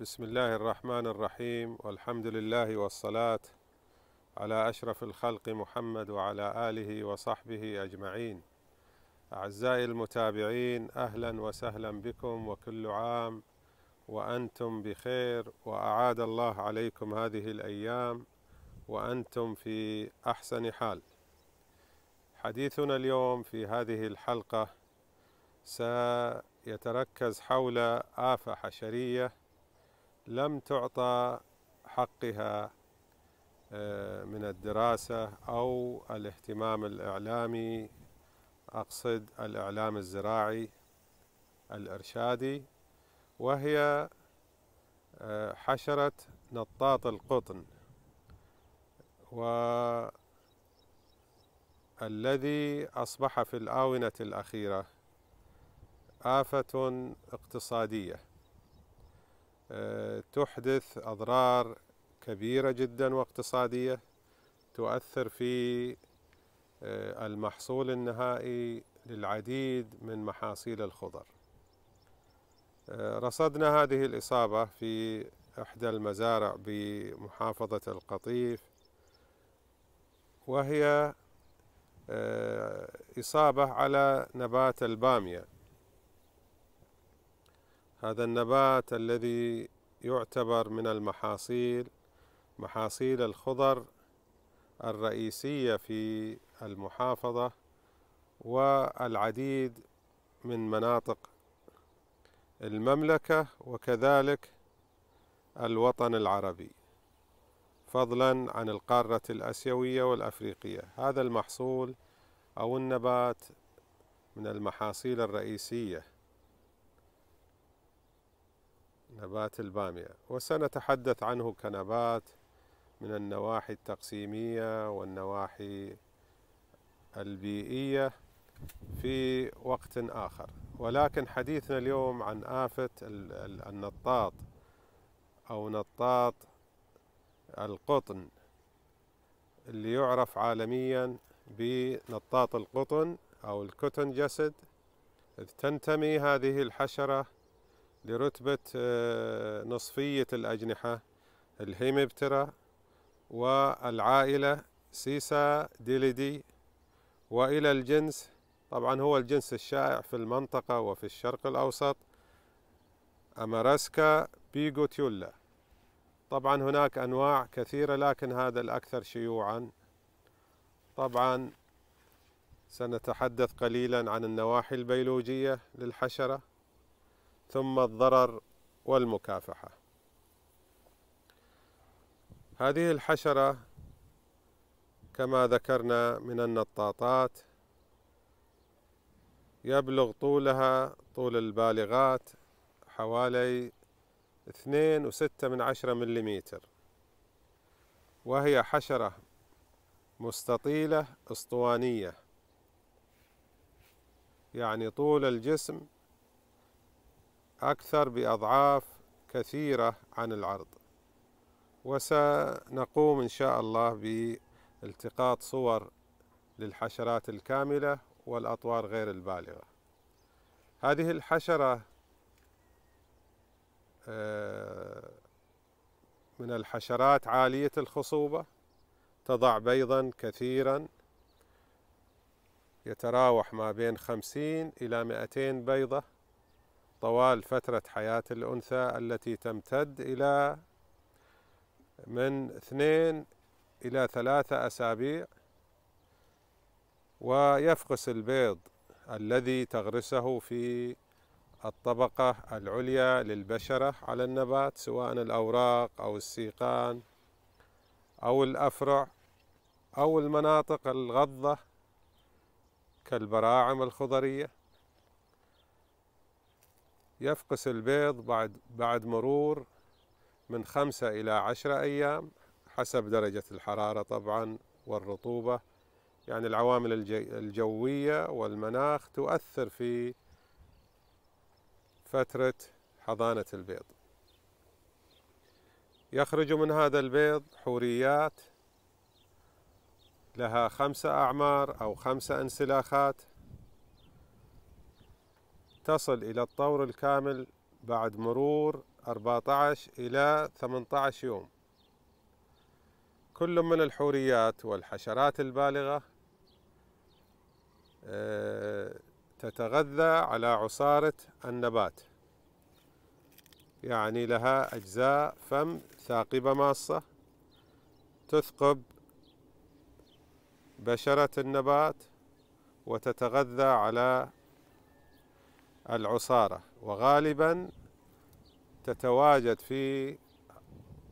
بسم الله الرحمن الرحيم والحمد لله والصلاة على أشرف الخلق محمد وعلى آله وصحبه أجمعين أعزائي المتابعين أهلا وسهلا بكم وكل عام وأنتم بخير وأعاد الله عليكم هذه الأيام وأنتم في أحسن حال حديثنا اليوم في هذه الحلقة سيتركز حول آفة حشرية لم تعطى حقها آه، من الدراسة أو الاهتمام الإعلامي أقصد الإعلام الزراعي الإرشادي وهي آه، حشرة نطاط القطن والذي أصبح في الآونة الأخيرة آفة اقتصادية تحدث أضرار كبيرة جدا واقتصادية تؤثر في آه، المحصول النهائي للعديد من محاصيل الخضر آه، رصدنا هذه الإصابة في إحدى المزارع بمحافظة القطيف وهي آه، إصابة على نبات البامية هذا النبات الذي يعتبر من المحاصيل محاصيل الخضر الرئيسية في المحافظة والعديد من مناطق المملكة وكذلك الوطن العربي فضلا عن القارة الآسيوية والأفريقية هذا المحصول أو النبات من المحاصيل الرئيسية نبات البامية وسنتحدث عنه كنبات من النواحي التقسيمية والنواحي البيئية في وقت آخر ولكن حديثنا اليوم عن آفة النطاط أو نطاط القطن اللي يعرف عالميا بنطاط القطن أو الكوتن جسد تنتمي هذه الحشرة لرتبة آه، نصفية الأجنحة الهيمبترا والعائلة سيسا ديليدي وإلى الجنس طبعا هو الجنس الشائع في المنطقة وفي الشرق الأوسط أماراسكا بيغوتيولا طبعا هناك أنواع كثيرة لكن هذا الأكثر شيوعا طبعا سنتحدث قليلا عن النواحي البيولوجية للحشرة ثم الضرر والمكافحة هذه الحشرة كما ذكرنا من النطاطات يبلغ طولها طول البالغات حوالي اثنين وستة من عشرة مليمتر وهي حشرة مستطيلة اسطوانية يعني طول الجسم أكثر بأضعاف كثيرة عن العرض وسنقوم إن شاء الله بالتقاط صور للحشرات الكاملة والأطوار غير البالغة هذه الحشرة آه، من الحشرات عالية الخصوبة تضع بيضا كثيرا يتراوح ما بين خمسين إلى مائتين بيضة طوال فترة حياة الأنثى التي تمتد إلى من اثنين إلى ثلاثة أسابيع ويفقس البيض الذي تغرسه في الطبقة العليا للبشرة على النبات سواء الأوراق أو السيقان أو الأفرع أو المناطق الغضة كالبراعم الخضريه يفقس البيض بعد بعد مرور من خمسة إلى عشرة أيام حسب درجة الحرارة طبعا والرطوبة يعني العوامل الجوية والمناخ تؤثر في فترة حضانة البيض يخرج من هذا البيض حوريات لها خمسة أعمار أو خمسة انسلاخات تصل إلى الطور الكامل بعد مرور 14 إلى 18 يوم كل من الحوريات والحشرات البالغة آه، تتغذى على عصارة النبات يعني لها أجزاء فم ثاقبة ماصة تثقب بشرة النبات وتتغذى على العصارة وغالبا تتواجد في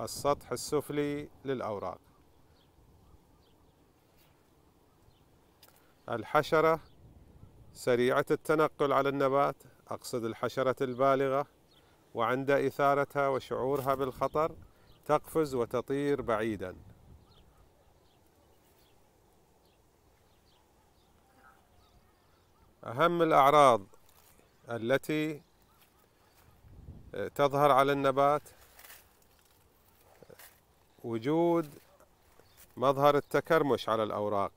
السطح السفلي للأوراق الحشرة سريعة التنقل على النبات أقصد الحشرة البالغة وعند إثارتها وشعورها بالخطر تقفز وتطير بعيدا أهم الأعراض التي آه، تظهر على النبات وجود مظهر التكرمش على الأوراق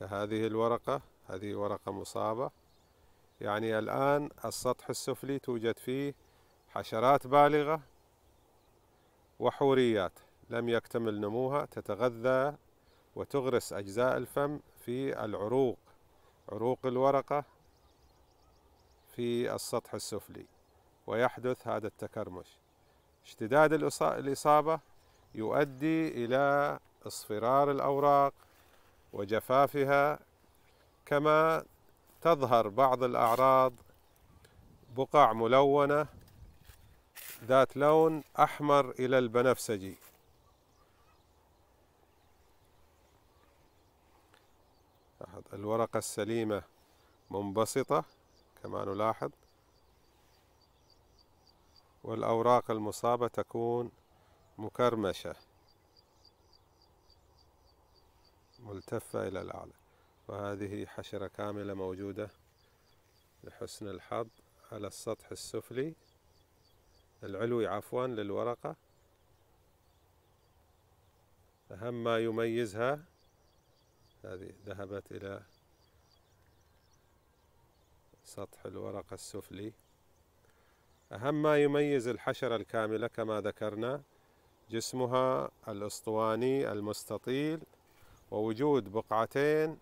كهذه الورقة هذه ورقة مصابة يعني الآن السطح السفلي توجد فيه حشرات بالغة وحوريات لم يكتمل نموها تتغذى وتغرس أجزاء الفم في العروق عروق الورقة في السطح السفلي ويحدث هذا التكرمش اشتداد الإصابة يؤدي إلى اصفرار الأوراق وجفافها كما تظهر بعض الأعراض بقع ملونة ذات لون أحمر إلى البنفسجي الورقة السليمة منبسطة كما نلاحظ والأوراق المصابة تكون مكرمشة ملتفة إلى الأعلى وهذه حشرة كاملة موجودة لحسن الحظ على السطح السفلي العلوي عفوا للورقة أهم ما يميزها هذه ذهبت إلى سطح الورقة السفلي أهم ما يميز الحشرة الكاملة كما ذكرنا جسمها الأسطواني المستطيل ووجود بقعتين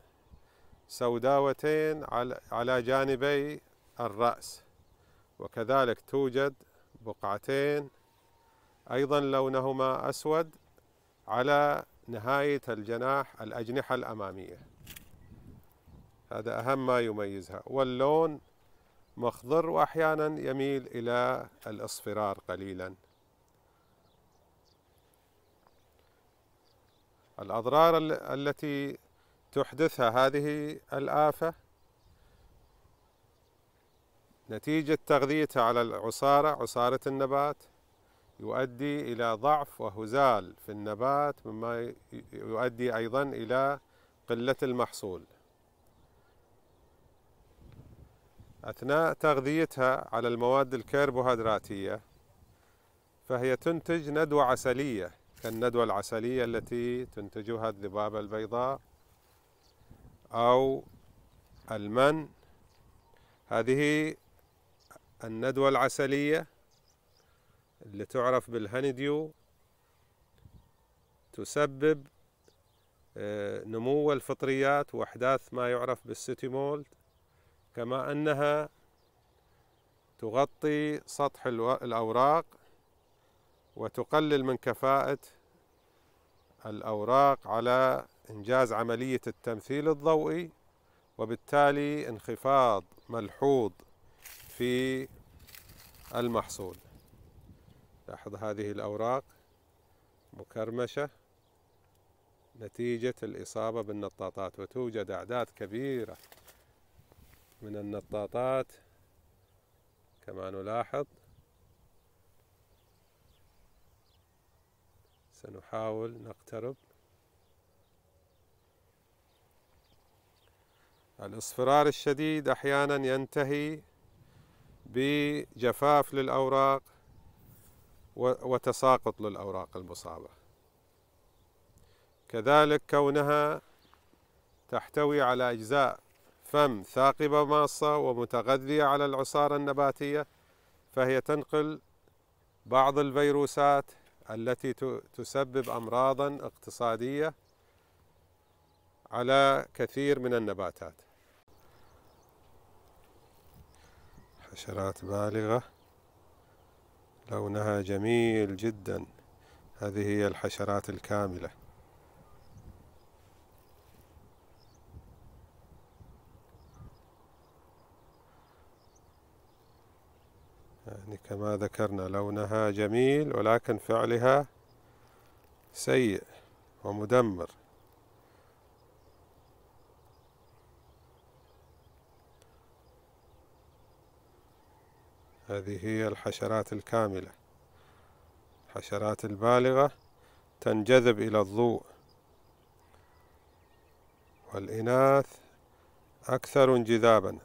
سوداوتين على جانبي الرأس وكذلك توجد بقعتين أيضا لونهما أسود على نهاية الجناح الأجنحة الأمامية هذا أهم ما يميزها واللون مخضر وأحيانا يميل إلى الأصفرار قليلا الأضرار التي تحدثها هذه الآفة نتيجة تغذيتها على العصارة عصارة النبات يؤدي إلى ضعف وهزال في النبات مما يؤدي أيضا إلى قلة المحصول أثناء تغذيتها على المواد الكربوهيدراتية فهي تنتج ندوة عسلية كالندوة العسلية التي تنتجها الذبابة البيضاء أو المن هذه الندوة العسلية اللي تعرف بالهنديو تسبب آه، نمو الفطريات وأحداث ما يعرف بالسيتيمول كما أنها تغطي سطح الأوراق وتقلل من كفاءة الأوراق على إنجاز عملية التمثيل الضوئي وبالتالي انخفاض ملحوظ في المحصول لاحظ هذه الأوراق مكرمشة نتيجة الإصابة بالنطاطات وتوجد أعداد كبيرة من النطاطات كما نلاحظ سنحاول نقترب الاصفرار الشديد احيانا ينتهي بجفاف للاوراق وتساقط للاوراق المصابه كذلك كونها تحتوي على اجزاء فم ثاقبة ماصة ومتغذية على العصارة النباتية فهي تنقل بعض الفيروسات التي تسبب أمراضا اقتصادية على كثير من النباتات حشرات بالغة لونها جميل جدا هذه هي الحشرات الكامله يعني كما ذكرنا لونها جميل ولكن فعلها سيء ومدمر هذه هي الحشرات الكاملة الحشرات البالغة تنجذب إلى الضوء والإناث أكثر انجذابا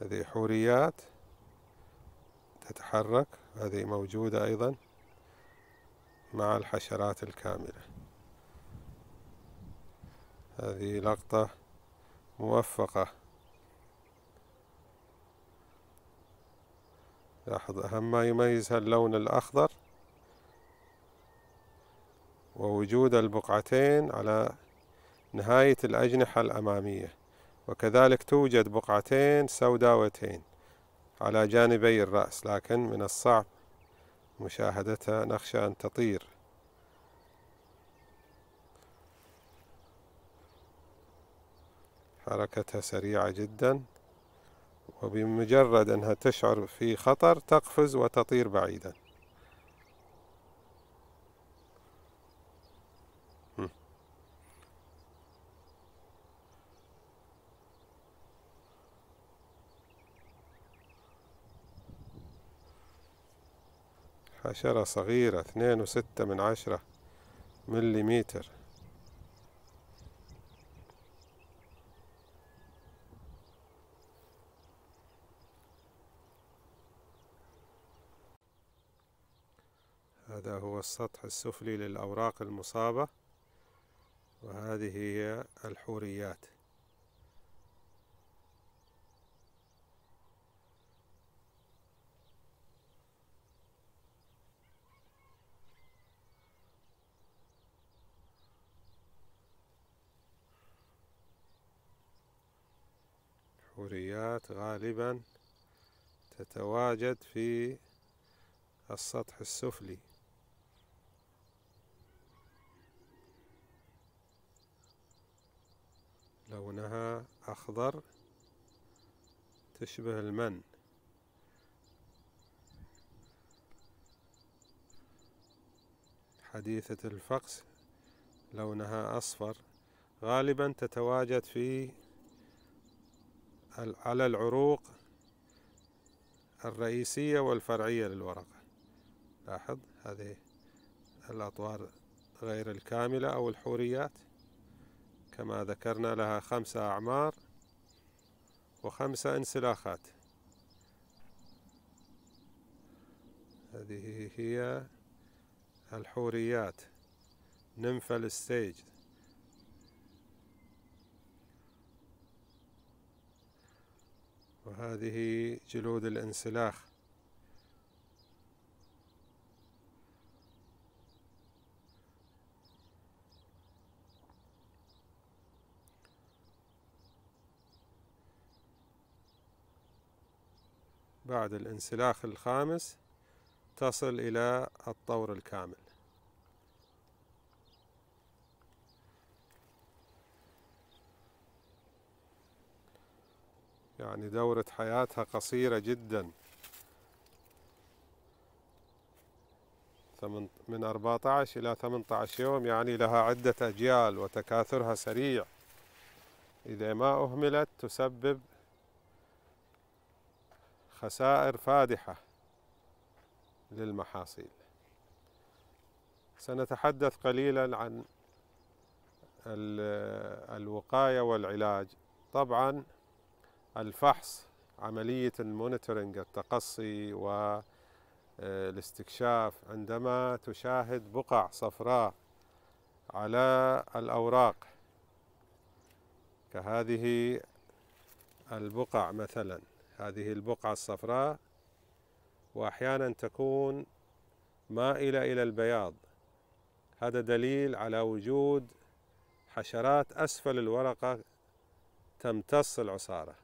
هذه حوريات تتحرك هذه موجودة أيضا مع الحشرات الكاملة هذه لقطة موفقة لاحظ أهم ما يميزها اللون الأخضر ووجود البقعتين على نهاية الأجنحة الأمامية وكذلك توجد بقعتين سوداوتين على جانبي الرأس لكن من الصعب مشاهدتها نخشى أن تطير حركتها سريعة جدا وبمجرد أنها تشعر في خطر تقفز وتطير بعيدا حشرة صغيرة اثنين وستة من عشرة مليمتر هذا هو السطح السفلي للأوراق المصابة وهذه هي الحوريات الحوريات غالبا تتواجد في السطح السفلي لونها أخضر تشبه المن حديثة الفقس لونها أصفر غالبا تتواجد في على العروق الرئيسية والفرعية للورقة لاحظ هذه الأطوار غير الكاملة أو الحوريات كما ذكرنا لها خمسة أعمار وخمسة انسلاخات هذه هي الحوريات نمفل ستيج وهذه جلود الانسلاخ بعد الانسلاخ الخامس تصل إلى الطور الكامل يعني دورة حياتها قصيرة جدا من 14 إلى 18 يوم يعني لها عدة أجيال وتكاثرها سريع إذا ما أهملت تسبب خسائر فادحة للمحاصيل سنتحدث قليلا عن الوقاية والعلاج طبعا الفحص عملية المونيتورنج التقصي والاستكشاف آه، عندما تشاهد بقع صفراء على الأوراق كهذه البقع مثلا هذه البقعة الصفراء وأحيانا تكون مائلة إلى البياض هذا دليل على وجود حشرات أسفل الورقة تمتص العصارة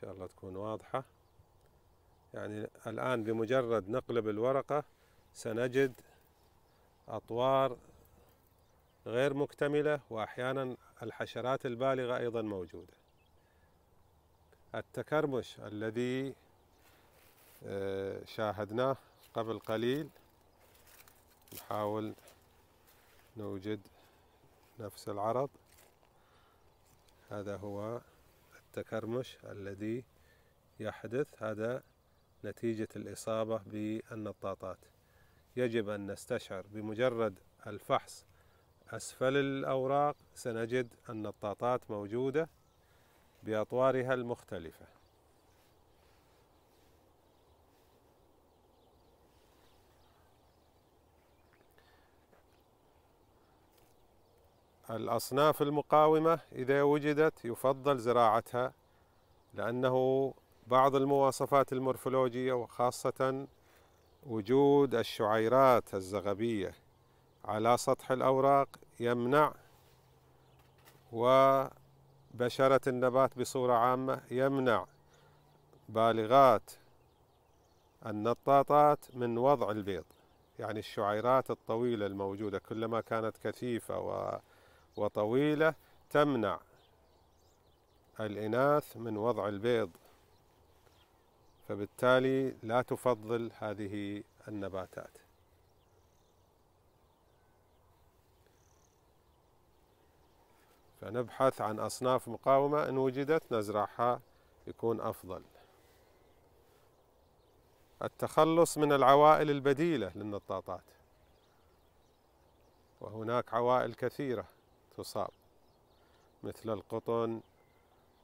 شاء الله تكون واضحة يعني الآن بمجرد نقلب الورقة سنجد أطوار غير مكتملة وأحيانا الحشرات البالغة أيضا موجودة التكرمش الذي آه، شاهدناه قبل قليل نحاول نوجد نفس العرض هذا هو التكرمش الذي يحدث هذا نتيجة الإصابة بالنطاطات يجب أن نستشعر بمجرد الفحص أسفل الأوراق سنجد النطاطات موجودة بأطوارها المختلفة الأصناف المقاومة إذا وجدت يفضل زراعتها لأنه بعض المواصفات المورفولوجية وخاصة وجود الشعيرات الزغبية على سطح الأوراق يمنع وبشرة النبات بصورة عامة يمنع بالغات النطاطات من وضع البيض يعني الشعيرات الطويلة الموجودة كلما كانت كثيفة و وطويلة تمنع الإناث من وضع البيض فبالتالي لا تفضل هذه النباتات فنبحث عن أصناف مقاومة إن وجدت نزرعها يكون أفضل التخلص من العوائل البديلة للنطاطات وهناك عوائل كثيره تصاب مثل القطن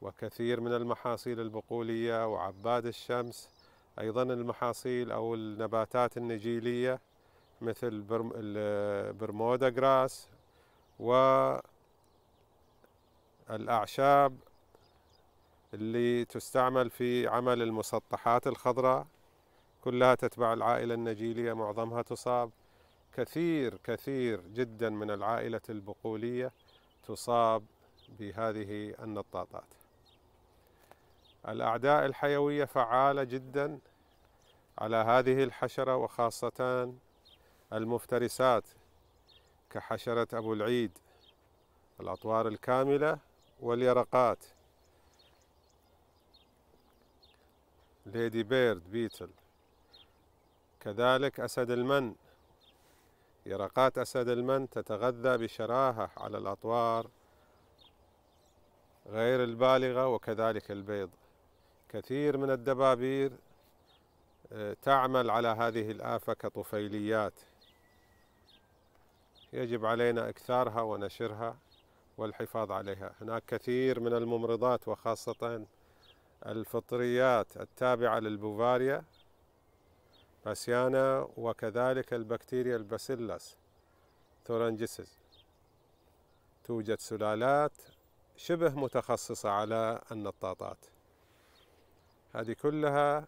وكثير من المحاصيل البقولية وعباد الشمس أيضا المحاصيل أو النباتات النجيلية مثل برمودا جراس والأعشاب اللي تستعمل في عمل المسطحات الخضراء كلها تتبع العائلة النجيلية معظمها تصاب كثير كثير جدا من العائلة البقولية تصاب بهذه النطاطات الأعداء الحيوية فعالة جدا على هذه الحشرة وخاصة المفترسات كحشرة أبو العيد الأطوار الكاملة واليرقات ليدي بيرد بيتل كذلك أسد المن يرقات أسد المن تتغذى بشراهة على الأطوار غير البالغة وكذلك البيض كثير من الدبابير آه، تعمل على هذه الآفة كطفيليات يجب علينا إكثارها ونشرها والحفاظ عليها هناك كثير من الممرضات وخاصة الفطريات التابعة للبوفاريا باسيانا وكذلك البكتيريا الباسيلس ثورنجسز توجد سلالات شبه متخصصة على النطاطات هذه كلها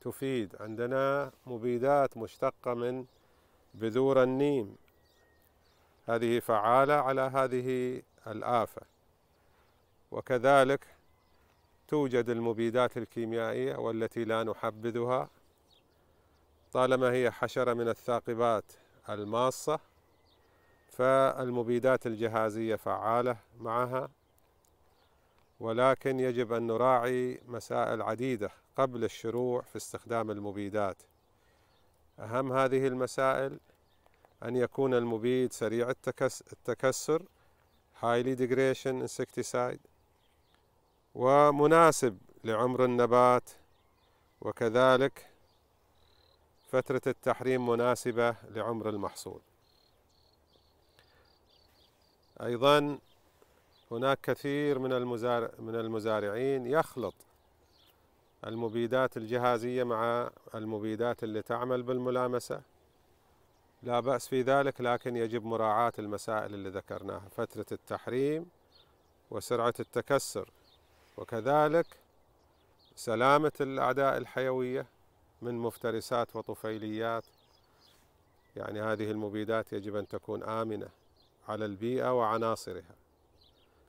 تفيد عندنا مبيدات مشتقة من بذور النيم هذه فعالة على هذه الآفة وكذلك توجد المبيدات الكيميائية والتي لا نحبذها طالما هي حشرة من الثاقبات الماصة فالمبيدات الجهازية فعالة معها ولكن يجب أن نراعي مسائل عديدة قبل الشروع في استخدام المبيدات أهم هذه المسائل أن يكون المبيد سريع التكسر highly degradation insecticide ومناسب لعمر النبات وكذلك فترة التحريم مناسبة لعمر المحصول أيضا هناك كثير من المزارع من المزارعين يخلط المبيدات الجهازية مع المبيدات اللي تعمل بالملامسة لا بأس في ذلك لكن يجب مراعاة المسائل اللي ذكرناها فترة التحريم وسرعة التكسر وكذلك سلامة الأعداء الحيوية من مفترسات وطفيليات يعني هذه المبيدات يجب أن تكون آمنة على البيئة وعناصرها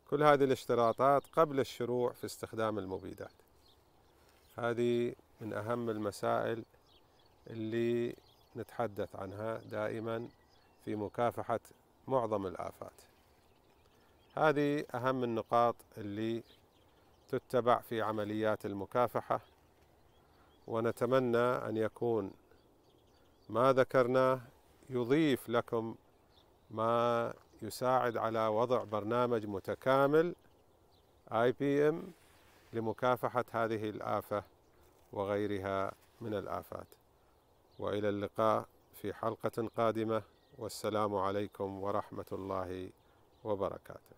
كل هذه الاشتراطات قبل الشروع في استخدام المبيدات هذه من أهم المسائل اللي نتحدث عنها دائما في مكافحة معظم الآفات هذه أهم النقاط اللي تتبع في عمليات المكافحة ونتمنى أن يكون ما ذكرناه يضيف لكم ما يساعد على وضع برنامج متكامل اي بي ام لمكافحه هذه الافه وغيرها من الافات والى اللقاء في حلقه قادمه والسلام عليكم ورحمه الله وبركاته